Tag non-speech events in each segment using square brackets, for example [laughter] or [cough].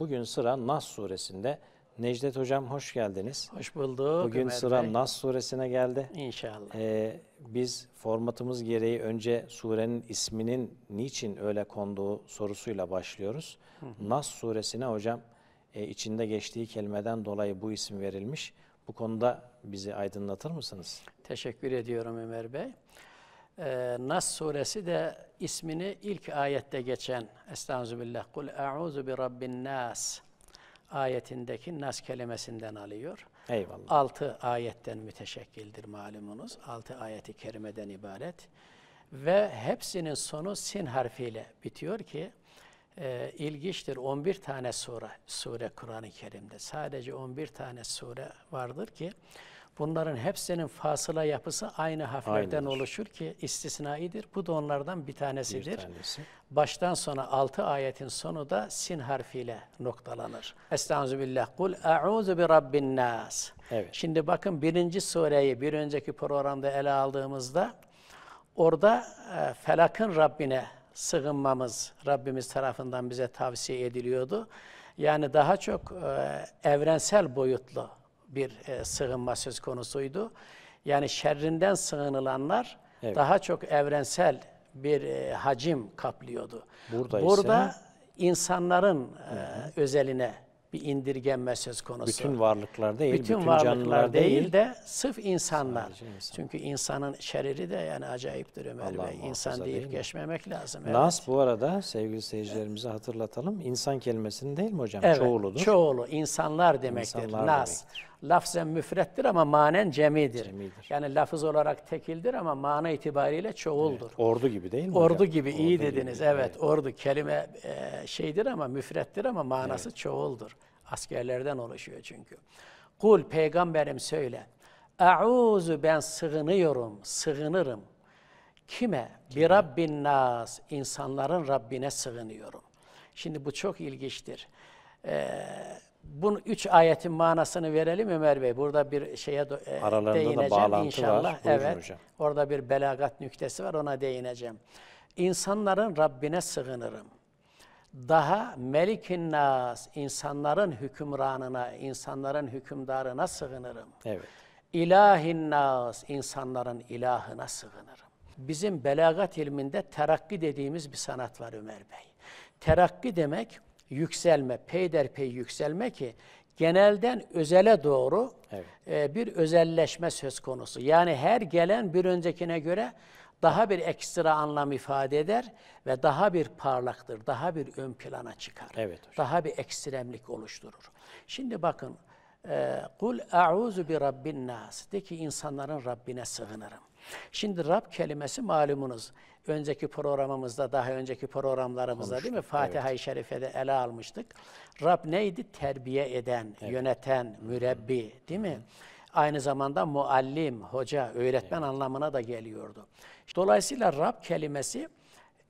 Bugün sıra Nas suresinde. Necdet Hocam hoş geldiniz. Hoş bulduk. Bugün Ömer sıra Bey. Nas suresine geldi. İnşallah. Ee, biz formatımız gereği önce surenin isminin niçin öyle konduğu sorusuyla başlıyoruz. Hı. Nas suresine hocam e, içinde geçtiği kelimeden dolayı bu isim verilmiş. Bu konuda bizi aydınlatır mısınız? Teşekkür ediyorum Ömer Bey e, Nas suresi de ismini ilk ayette geçen Estağfirullah kul a'uzu bi rabbin nas ayetindeki nas kelimesinden alıyor. Eyvallah. Altı ayetten müteşekkildir malumunuz. Altı ayeti kerimeden ibaret. Ve hepsinin sonu sin harfiyle bitiyor ki e, ilginçtir. 11 tane sure, sure Kur'an-ı Kerim'de. Sadece 11 tane sure vardır ki Bunların hepsinin fasıla yapısı aynı harflerden Aynıdır. oluşur ki istisnaidir. Bu da onlardan bir tanesidir. Bir tanesi. Baştan sona 6 ayetin sonu da sin harfiyle noktalanır. Estaizu billah. Kul a'uzu bi rabbin nas. Evet. Şimdi bakın birinci sureyi bir önceki programda ele aldığımızda orada e, felakın Rabbine sığınmamız Rabbimiz tarafından bize tavsiye ediliyordu. Yani daha çok e, evrensel boyutlu bir e, sığınma söz konusuydu. Yani şerrinden sığınılanlar evet. daha çok evrensel bir e, hacim kaplıyordu. Burada, Burada ise... insanların e, özeline bir indirgenme söz konusu. Bütün varlıklar değil, bütün, bütün varlıklar değil, değil de sırf insanlar. Insan. Çünkü insanın şeriri de yani acayiptir Ömer Allah Bey. İnsan deyip değil geçmemek lazım. Evet. Nas bu arada sevgili seyircilerimize hatırlatalım. İnsan kelimesinin değil mi hocam? Evet, çoğuludur. Çoğulu, insanlar demektir. İnsanlar Nas. Demektir lafzen müfrettir ama manen cemidir. cemidir. Yani lafız olarak tekildir ama mana itibariyle çoğuldur. Evet, ordu gibi değil mi? Ordu hocam? gibi ordu iyi dediniz. Gibi. Evet, evet, ordu kelime e, şeydir ama müfrettir ama manası evet. çoğuldur. Askerlerden oluşuyor çünkü. Kul peygamberim söyle. Auzu ben sığınıyorum, sığınırım. Kime? Kime? Bir Rabbin nas, insanların Rabbine sığınıyorum. Şimdi bu çok ilginçtir. Eee bunu üç ayetin manasını verelim Ömer Bey. Burada bir şeye e, Aralarında değineceğim da inşallah. Var. evet. Hocam. Orada bir belagat nüktesi var ona değineceğim. İnsanların Rabbine sığınırım. Daha Melikin Nas, insanların hükümranına, insanların hükümdarına sığınırım. Evet. İlahin Nas, insanların ilahına sığınırım. Bizim belagat ilminde terakki dediğimiz bir sanat var Ömer Bey. Terakki demek yükselme, peyderpey yükselme ki genelden özele doğru evet. e, bir özelleşme söz konusu. Yani her gelen bir öncekine göre daha bir ekstra anlam ifade eder ve daha bir parlaktır, daha bir ön plana çıkar. Evet hocam. Daha bir ekstremlik oluşturur. Şimdi bakın, e, kul a'uzu bi rabbin nas de ki insanların Rabbine sığınırım. Şimdi Rab kelimesi malumunuz önceki programımızda, daha önceki programlarımızda Konuştuk, değil mi? Fatiha-i evet. Şerife'de ele almıştık. Rab neydi? Terbiye eden, evet. yöneten, mürebbi değil mi? Aynı zamanda muallim, hoca, öğretmen evet. anlamına da geliyordu. Dolayısıyla Rab kelimesi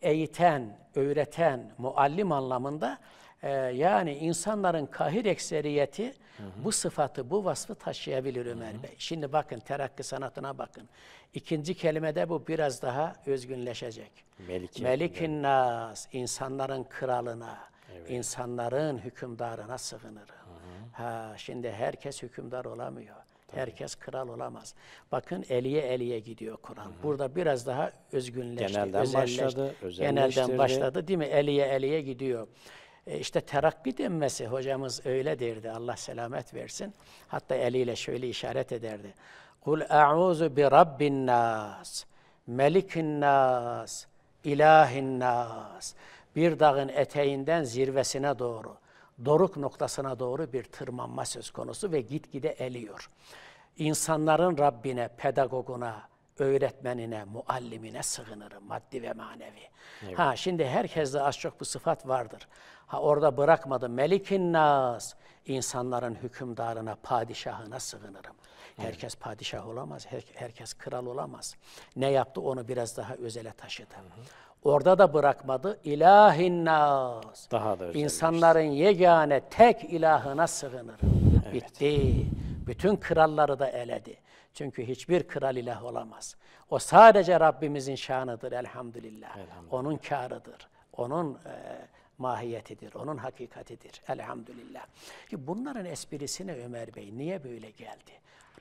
eğiten, öğreten, muallim anlamında ee, yani insanların kahir ekseriyeti hı hı. bu sıfatı, bu vasfı taşıyabilir Ömer hı hı. Bey. Şimdi bakın terakki sanatına bakın. İkinci kelimede bu biraz daha özgünleşecek. Melikin, Melikin nas, insanların kralına, evet. insanların hükümdarına sığınırım. Hı hı. Ha, şimdi herkes hükümdar olamıyor. Tabii. Herkes kral olamaz. Bakın eliye eliye gidiyor Kur'an. Burada biraz daha özgünleşti. Genelden özelleşti. başladı. Genelden başladı değil mi? Eliye eliye gidiyor. E işte terakki denmesi hocamız öyle derdi Allah selamet versin. Hatta eliyle şöyle işaret ederdi. Kul a'uzu bi rabbin nas, melikin nas, ilahin nas. Bir dağın eteğinden zirvesine doğru, doruk noktasına doğru bir tırmanma söz konusu ve gitgide eliyor. İnsanların Rabbine, pedagoguna, öğretmenine, muallimine sığınırım maddi ve manevi. Evet. Ha şimdi herkeste az çok bu sıfat vardır. Ha orada bırakmadım. Melikin nas insanların hükümdarına, padişahına sığınırım. Evet. Herkes padişah olamaz, her, herkes kral olamaz. Ne yaptı onu biraz daha özele taşıdı. Hı hı. Orada da bırakmadı. İlahin nas. Daha da İnsanların yegane tek ilahına sığınır. Evet. Bitti. Bütün kralları da eledi. Çünkü hiçbir kral ilah olamaz. O sadece Rabbimizin şanıdır elhamdülillah. elhamdülillah. Onun karıdır. Onun e, mahiyetidir. Onun hakikatidir. Elhamdülillah. Ki bunların esprisine Ömer Bey niye böyle geldi?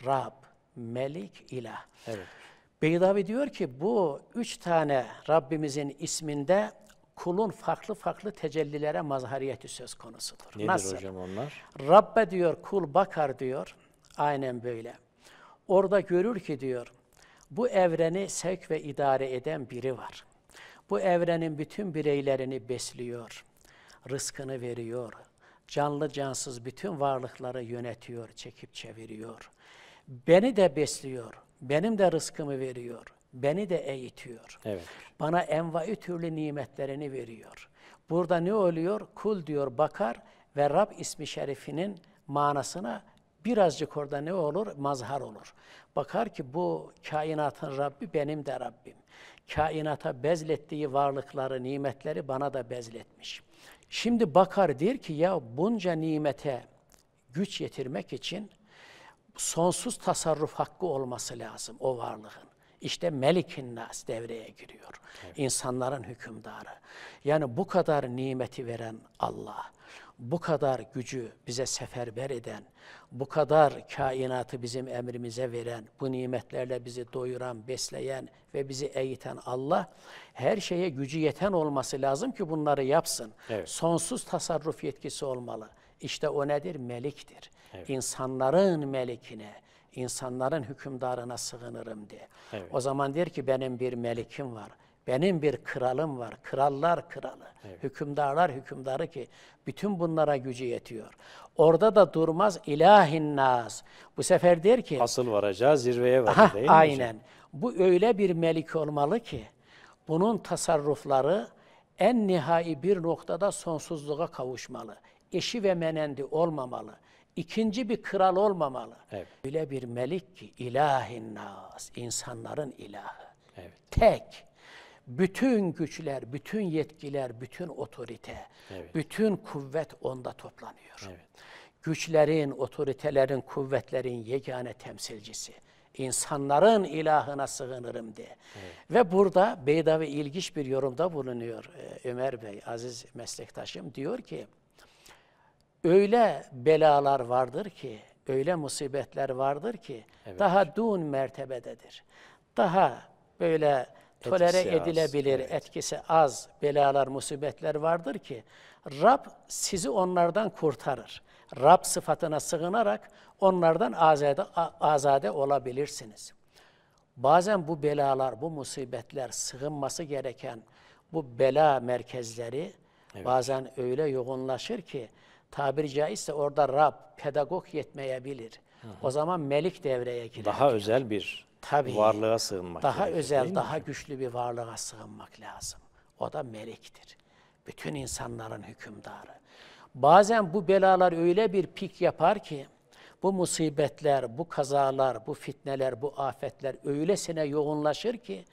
Rab, Melik, İlah. Evet. Beydavi diyor ki bu üç tane Rabbimizin isminde kulun farklı farklı tecellilere mazhariyeti söz konusudur. Nedir Nasıl? hocam onlar? Rabbe diyor kul bakar diyor. Aynen böyle. Orada görür ki diyor bu evreni sevk ve idare eden biri var. Bu evrenin bütün bireylerini besliyor, rızkını veriyor, canlı cansız bütün varlıkları yönetiyor, çekip çeviriyor. Beni de besliyor, benim de rızkımı veriyor. Beni de eğitiyor. Evet. Bana envai türlü nimetlerini veriyor. Burada ne oluyor? Kul diyor bakar ve Rab ismi şerifinin manasına birazcık orada ne olur? Mazhar olur. Bakar ki bu kainatın Rabbi benim de Rabbim. Kainata bezlettiği varlıkları, nimetleri bana da bezletmiş. Şimdi bakar der ki ya bunca nimete güç yetirmek için sonsuz tasarruf hakkı olması lazım o varlığın. İşte Melik'in Nas devreye giriyor. Evet. İnsanların hükümdarı. Yani bu kadar nimeti veren Allah, bu kadar gücü bize seferber eden, bu kadar kainatı bizim emrimize veren, bu nimetlerle bizi doyuran, besleyen ve bizi eğiten Allah, her şeye gücü yeten olması lazım ki bunları yapsın. Evet. Sonsuz tasarruf yetkisi olmalı. İşte o nedir? Melik'tir. Evet. İnsanların melikine, insanların hükümdarına sığınırım diye. Evet. O zaman der ki benim bir melikim var. Benim bir kralım var. Krallar kralı. Evet. Hükümdarlar hükümdarı ki bütün bunlara gücü yetiyor. Orada da durmaz ilahin naz. Bu sefer der ki asıl varacağı zirveye var değil mi? Aynen. Bu öyle bir melik olmalı ki bunun tasarrufları en nihai bir noktada sonsuzluğa kavuşmalı. Eşi ve menendi olmamalı ikinci bir kral olmamalı. Evet. Öyle bir melik ki ilahin nas, insanların ilahı. Evet. Tek. Bütün güçler, bütün yetkiler, bütün otorite, evet. bütün kuvvet onda toplanıyor. Evet. Güçlerin, otoritelerin, kuvvetlerin yegane temsilcisi. İnsanların ilahına sığınırım diye. Evet. Ve burada Beydavi ilginç bir yorumda bulunuyor e, Ömer Bey, aziz meslektaşım. Diyor ki, öyle belalar vardır ki, öyle musibetler vardır ki evet. daha dun mertebededir. Daha böyle tolere etkisi edilebilir, az, evet. etkisi az belalar, musibetler vardır ki Rab sizi onlardan kurtarır. Rab sıfatına sığınarak onlardan azade, azade olabilirsiniz. Bazen bu belalar, bu musibetler, sığınması gereken bu bela merkezleri evet. bazen öyle yoğunlaşır ki tabiri caizse orada Rab, pedagog yetmeyebilir. Hı hı. O zaman melik devreye girer. Daha özel bir Tabii, varlığa sığınmak Daha gerekir, özel, daha mi? güçlü bir varlığa sığınmak lazım. O da meliktir. Bütün insanların hükümdarı. Bazen bu belalar öyle bir pik yapar ki, bu musibetler, bu kazalar, bu fitneler, bu afetler öylesine yoğunlaşır ki,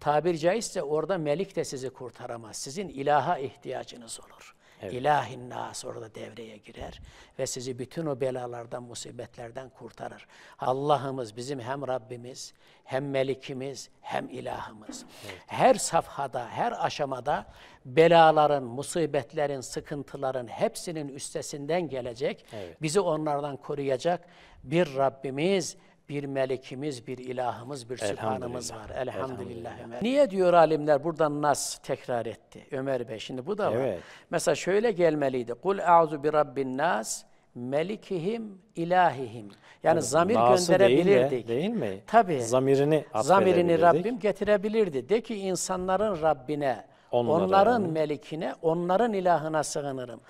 tabir caizse orada melik de sizi kurtaramaz. Sizin ilaha ihtiyacınız olur. Evet. İlahin nas orada devreye girer ve sizi bütün o belalardan, musibetlerden kurtarır. Allah'ımız bizim hem Rabbimiz, hem Melikimiz, hem ilahımız. Evet. Her safhada, her aşamada belaların, musibetlerin, sıkıntıların hepsinin üstesinden gelecek, evet. bizi onlardan koruyacak bir Rabbimiz, bir melekimiz, bir ilahımız, bir sübhanımız var. Elhamdülillah. Elhamdülillah. Niye diyor alimler buradan nas tekrar etti Ömer Bey? Şimdi bu da var. Mesela şöyle gelmeliydi. Kul a'zu bi rabbin nas melikihim ilahihim. Yani zamir Nası gönderebilirdik. Değil, de, değil mi? Tabii. Zamirini Zamirini Rabbim getirebilirdi. De ki insanların Rabbine, onların, onların melikine, onların ilahına sığınırım.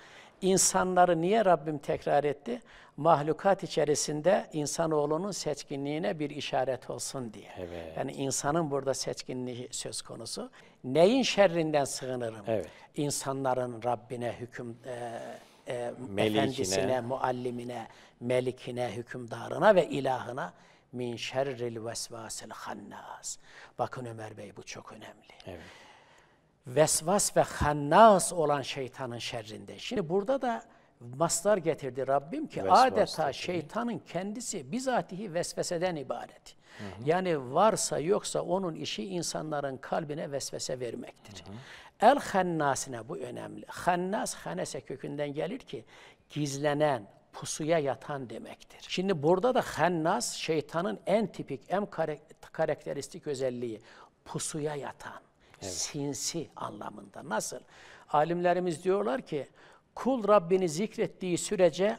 İnsanları niye Rabbim tekrar etti? Mahlukat içerisinde insanoğlunun seçkinliğine bir işaret olsun diye. Evet. Yani insanın burada seçkinliği söz konusu. Neyin şerrinden sığınırım? Evet. İnsanların Rabbine hüküm e, e, melikine. efendisine, muallimine, melikine, hükümdarına ve ilahına min şerril vesvasil hannas. Bakın Ömer Bey bu çok önemli. Evet vesvas ve hannas olan şeytanın şerrinde. Şimdi burada da maslar getirdi Rabbim ki vesvas adeta dedi. şeytanın kendisi bizatihi vesveseden ibaret. Hı hı. Yani varsa yoksa onun işi insanların kalbine vesvese vermektir. Hı hı. El hannasine bu önemli. Hannas hanese kökünden gelir ki gizlenen, pusuya yatan demektir. Şimdi burada da hannas şeytanın en tipik, en karakteristik özelliği pusuya yatan. Evet. Sinsi anlamında. Nasıl? Alimlerimiz diyorlar ki kul Rabbini zikrettiği sürece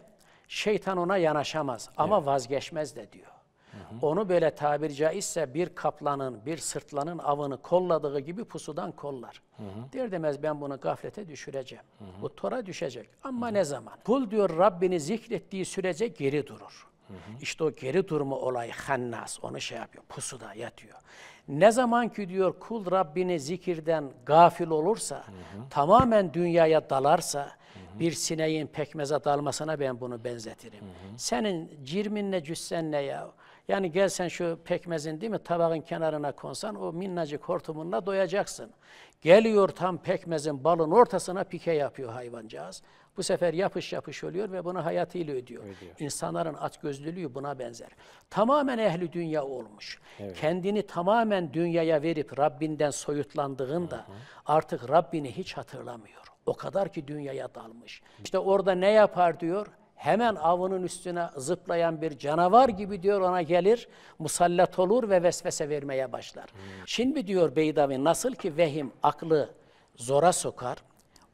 şeytan ona yanaşamaz ama evet. vazgeçmez de diyor. Hı hı. Onu böyle tabiri caizse bir kaplanın, bir sırtlanın avını kolladığı gibi pusudan kollar. Der demez ben bunu gaflete düşüreceğim. Hı hı. Bu tora düşecek ama hı hı. ne zaman? Kul diyor Rabbini zikrettiği sürece geri durur. Hı hı. İşte o geri durma olayı hannas onu şey yapıyor pusuda yatıyor. Ne zaman ki diyor kul Rabbini zikirden gafil olursa, hı hı. tamamen dünyaya dalarsa, hı hı. bir sineğin pekmeze dalmasına ben bunu benzetirim. Hı hı. Senin cirminle cüssenle ya, yani gelsen şu pekmezin değil mi tabağın kenarına konsan o minnacık hortumunla doyacaksın. Geliyor tam pekmezin balın ortasına pike yapıyor hayvancağız. Bu sefer yapış yapış ölüyor ve bunu hayatıyla ödüyor. ödüyor. İnsanların açgözlülüğü buna benzer. Tamamen ehli dünya olmuş. Evet. Kendini tamamen dünyaya verip Rabbinden soyutlandığında hı hı. artık Rabbini hiç hatırlamıyor. O kadar ki dünyaya dalmış. İşte orada ne yapar diyor? hemen avının üstüne zıplayan bir canavar gibi diyor ona gelir, musallat olur ve vesvese vermeye başlar. Hmm. Şimdi diyor Beydavi nasıl ki vehim aklı zora sokar,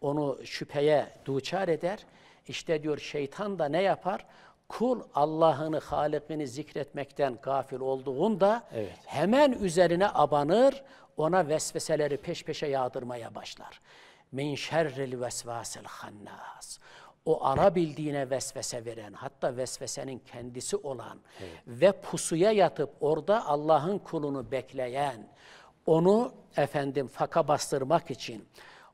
onu şüpheye duçar eder. İşte diyor şeytan da ne yapar? Kul Allah'ını, Halik'ini zikretmekten gafil olduğunda evet. hemen üzerine abanır, ona vesveseleri peş peşe yağdırmaya başlar. Min şerril vesvasil hannas o ara bildiğine vesvese veren, hatta vesvesenin kendisi olan evet. ve pusuya yatıp orada Allah'ın kulunu bekleyen, onu efendim faka bastırmak için,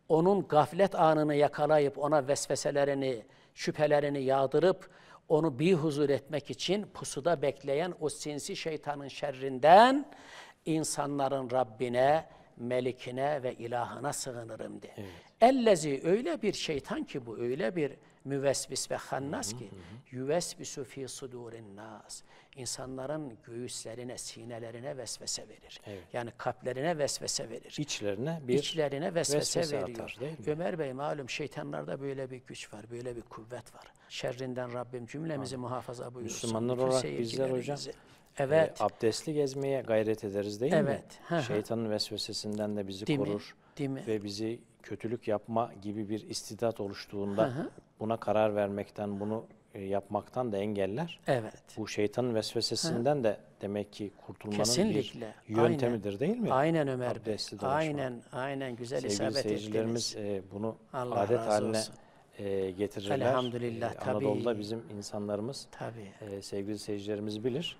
onun gaflet anını yakalayıp ona vesveselerini, şüphelerini yağdırıp onu bir huzur etmek için pusuda bekleyen o sinsi şeytanın şerrinden insanların Rabbine, melikine ve ilahına sığınırım de. Evet. Ellezi öyle bir şeytan ki bu öyle bir müvesvis ve hannas ki yüvesvisu fi sudurin nas. İnsanların göğüslerine, sinelerine vesvese verir. Evet. Yani kalplerine vesvese verir. İçlerine bir İçlerine vesvese, vesvese veriyor. Atar, Ömer Bey malum şeytanlarda böyle bir güç var, böyle bir kuvvet var. Şerrinden Rabbim cümlemizi Amin. muhafaza buyursun. Müslümanlar olarak bizler hocam e, Evet. E, abdestli gezmeye gayret ederiz değil evet. mi? Evet. Şeytanın vesvesesinden de bizi Değil korur mi? Değil mi? ve bizi kötülük yapma gibi bir istidat oluştuğunda hı hı. buna karar vermekten, bunu e, yapmaktan da engeller. Evet. Bu şeytanın vesvesesinden hı. de demek ki kurtulmanın Kesinlikle. bir yöntemidir aynen. değil mi? Aynen Ömer Bey. Aynen, aynen güzel Sevgili isabet seyircilerimiz E, bunu Allah adet haline olsun. E, getirirler. Elhamdülillah. E, Anadolu'da tabii. bizim insanlarımız, tabii. E, sevgili seyircilerimiz bilir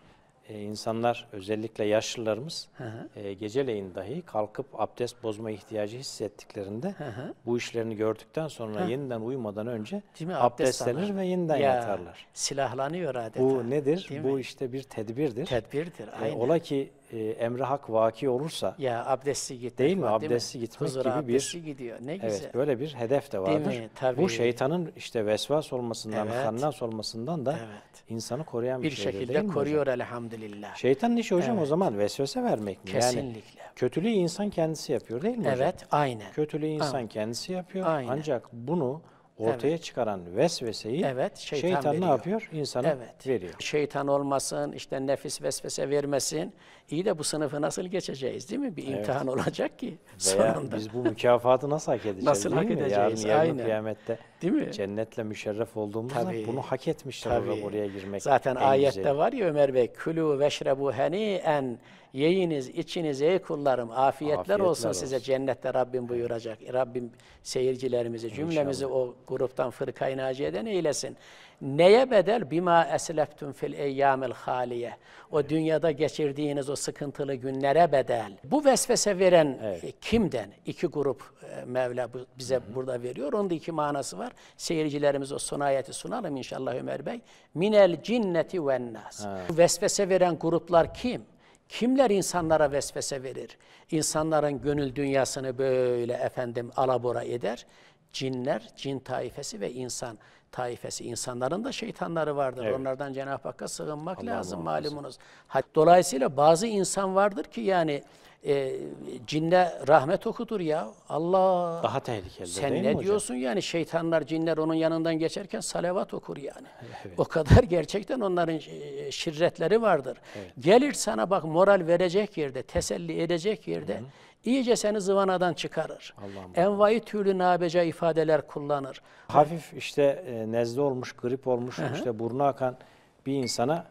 e, insanlar özellikle yaşlılarımız E, geceleyin dahi kalkıp abdest bozma ihtiyacı hissettiklerinde hı hı. bu işlerini gördükten sonra hı. yeniden uyumadan önce Şimdi abdestlenir abdest ve yeniden ya, yatarlar. Silahlanıyor adeta. Bu nedir? bu işte bir tedbirdir. Tedbirdir. E, ola ki e, emre hak vaki olursa ya abdesti gitmek değil mi? Abdesti gitmek Huzur gibi bir gidiyor. Ne güzel. Evet, böyle bir hedef de vardır. Değil mi? Tabii. Bu şeytanın işte vesvas olmasından, evet. kannas olmasından da evet. insanı koruyan bir, bir şeydir. Bir şekilde değil koruyor hocam? elhamdülillah. Şeytanın işi hocam evet. o zaman vesvese vermek mi? Kesinlikle. Yani kötülüğü insan kendisi yapıyor değil mi evet, hocam? Evet, aynen. Kötülüğü insan aynen. kendisi yapıyor. Aynen. Ancak bunu ortaya evet. çıkaran vesveseyi evet, şeytan, şeytan ne yapıyor? İnsana evet. veriyor. Şeytan olmasın, işte nefis vesvese vermesin. İyi de bu sınıfı nasıl geçeceğiz değil mi? Bir evet. olacak ki Veya sonunda. Biz bu mükafatı nasıl hak edeceğiz Nasıl hak edeceğiz? Yarın, yarın kıyamette değil mi? cennetle müşerref olduğumuzda tabii, bunu hak etmişler tabii. oraya girmek. Zaten ayette güzeli. var ya Ömer Bey, külü veşrebu en yeyiniz, içiniz ey kullarım, afiyetler, afiyetler olsun, olsun size cennette Rabbim buyuracak. Rabbim seyircilerimizi, cümlemizi İnşallah. o gruptan fırkayı naci eden eylesin neye bedel? Bima esleftun fil eyyamil haliye. O dünyada geçirdiğiniz o sıkıntılı günlere bedel. Bu vesvese veren evet. E, kimden? İki grup e, Mevla bize Hı-hı. burada veriyor. Onun da iki manası var. Seyircilerimiz o son ayeti sunalım inşallah Ömer Bey. Minel cinneti ven nas. Vesvese veren gruplar kim? Kimler insanlara vesvese verir? İnsanların gönül dünyasını böyle efendim alabora eder cinler, cin taifesi ve insan taifesi. İnsanların da şeytanları vardır. Evet. Onlardan Cenab-ı Hakk'a sığınmak Allah lazım malumunuz. Dolayısıyla bazı insan vardır ki yani e, cinle rahmet okudur ya. Allah. Daha tehlikeli Sen değil ne mi diyorsun hocam? yani şeytanlar, cinler onun yanından geçerken salavat okur yani. Evet. O kadar [laughs] gerçekten onların e, şirretleri vardır. Evet. Gelir sana bak moral verecek yerde, teselli edecek yerde Hı -hı. iyice seni zıvanadan çıkarır. Envai türlü nabece ifadeler kullanır. Hafif işte e, nezle olmuş, grip olmuş, Hı -hı. işte burnu akan bir insana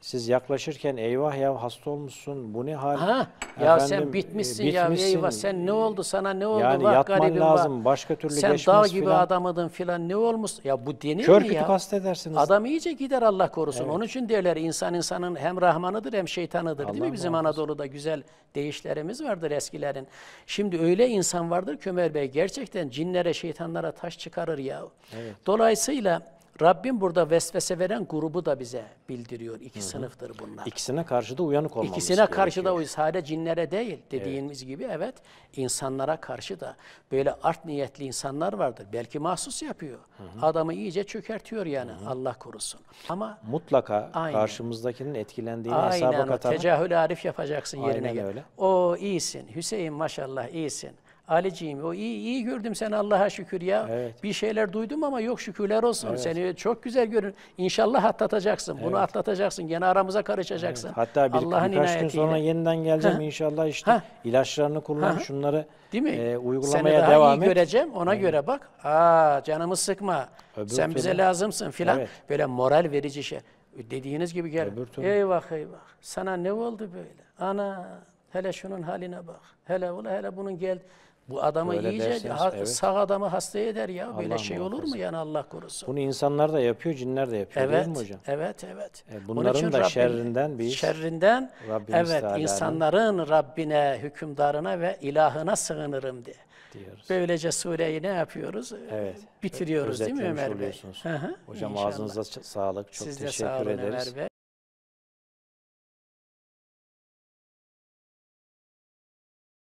siz yaklaşırken eyvah ya hasta olmuşsun bu ne hal? Ha, ya Efendim, sen bitmişsin, bitmişsin ya eyvah sen ne oldu sana ne oldu? Yani bak, yatman lazım bak. başka türlü sen geçmez Sen dağ gibi filan. adamıdın filan ne olmuş? Ya bu denir Kör mi ya? Kör edersiniz. Adam iyice gider Allah korusun. Evet. Onun için derler insan insanın hem rahmanıdır hem şeytanıdır Allah değil mi? Bizim muhafız. Anadolu'da güzel deyişlerimiz vardır eskilerin. Şimdi öyle insan vardır Kömer Bey gerçekten cinlere şeytanlara taş çıkarır ya. Evet. Dolayısıyla Rabbim burada vesvese veren grubu da bize bildiriyor. İki Hı-hı. sınıftır bunlar. İkisine karşı da uyanık olmamız İkisine karşı da uyuz. Sadece cinlere değil dediğimiz evet. gibi evet insanlara karşı da böyle art niyetli insanlar vardır. Belki mahsus yapıyor. Hı-hı. Adamı iyice çökertiyor yani Hı-hı. Allah korusun. Ama mutlaka aynen. karşımızdakinin etkilendiğini aynen hesaba katarak. Aynen tecahül arif yapacaksın aynen yerine. Aynen öyle. O iyisin Hüseyin maşallah iyisin. Aliciğim o iyi iyi gördüm sen Allah'a şükür ya. Evet. Bir şeyler duydum ama yok şükürler olsun. Evet. Seni çok güzel görün. İnşallah atlatacaksın. Evet. Bunu atlatacaksın. Gene aramıza karışacaksın. Evet. Hatta bir, Allah'ın birkaç gün sonra yeniden geleceğim ha? inşallah işte ha? ilaçlarını kullan ha? şunları Değil mi? E, uygulamaya Seni daha devam iyi et. göreceğim ona evet. göre bak. Aa canımı sıkma. Öbür sen türlü. bize lazımsın filan. Evet. Böyle moral verici şey. Dediğiniz gibi gel. Eyvah eyvah. Sana ne oldu böyle? Ana hele şunun haline bak. Hele ula hele bunun geldi. Bu adamı Böyle iyice dersiniz, ha, evet. sağ adamı hasta eder ya. Allah Böyle şey olur mu yani Allah korusun. Bunu insanlar da yapıyor, cinler de yapıyor evet, değil mi hocam? Evet, evet. E, bunların da Rabbim, şerrinden bir şerrinden Rabbimiz evet insanların Rabbine, hükümdarına ve ilahına sığınırım diye. Diyoruz. Böylece sureyi ne yapıyoruz? Evet. Bitiriyoruz değil mi Ömer Bey? Hı -hı, Hocam inşallah. ağzınıza sağlık. Çok Siz teşekkür de sağ olun ederiz. Ömer Bey.